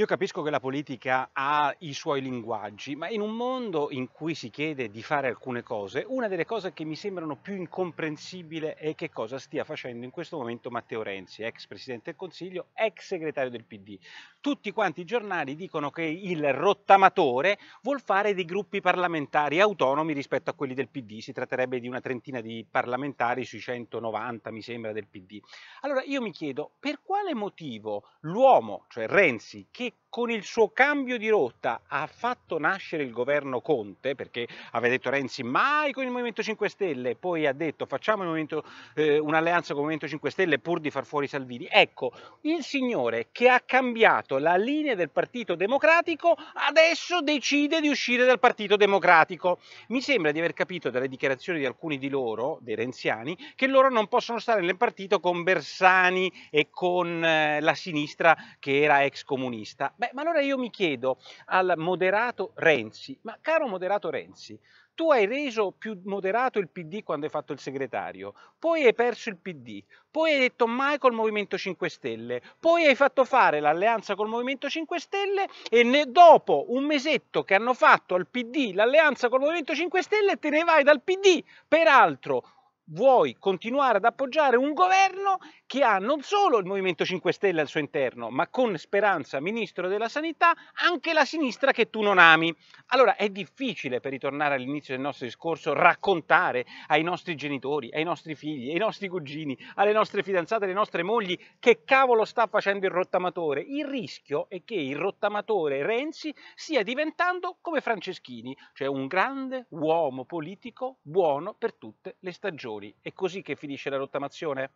Io capisco che la politica ha i suoi linguaggi, ma in un mondo in cui si chiede di fare alcune cose, una delle cose che mi sembrano più incomprensibile è che cosa stia facendo in questo momento Matteo Renzi, ex Presidente del Consiglio, ex segretario del PD. Tutti quanti i giornali dicono che il rottamatore vuol fare dei gruppi parlamentari autonomi rispetto a quelli del PD, si tratterebbe di una trentina di parlamentari sui 190 mi sembra del PD. Allora io mi chiedo per quale motivo l'uomo, cioè Renzi, che con il suo cambio di rotta ha fatto nascere il governo Conte, perché aveva detto Renzi mai con il Movimento 5 Stelle, poi ha detto facciamo eh, un'alleanza con il Movimento 5 Stelle pur di far fuori Salvini. Ecco, il signore che ha cambiato la linea del Partito Democratico adesso decide di uscire dal Partito Democratico. Mi sembra di aver capito dalle dichiarazioni di alcuni di loro, dei renziani, che loro non possono stare nel partito con Bersani e con eh, la sinistra che era ex comunista testa. Beh, ma allora io mi chiedo al moderato Renzi, ma caro moderato Renzi, tu hai reso più moderato il PD quando hai fatto il segretario, poi hai perso il PD, poi hai detto mai col Movimento 5 Stelle, poi hai fatto fare l'alleanza col Movimento 5 Stelle e ne, dopo un mesetto che hanno fatto al PD l'alleanza col Movimento 5 Stelle te ne vai dal PD, peraltro vuoi continuare ad appoggiare un governo che ha non solo il Movimento 5 Stelle al suo interno, ma con Speranza, ministro della Sanità, anche la sinistra che tu non ami. Allora è difficile, per ritornare all'inizio del nostro discorso, raccontare ai nostri genitori, ai nostri figli, ai nostri cugini, alle nostre fidanzate, alle nostre mogli, che cavolo sta facendo il rottamatore. Il rischio è che il rottamatore Renzi stia diventando come Franceschini, cioè un grande uomo politico buono per tutte le stagioni. Paoli. È così che finisce la rottamazione?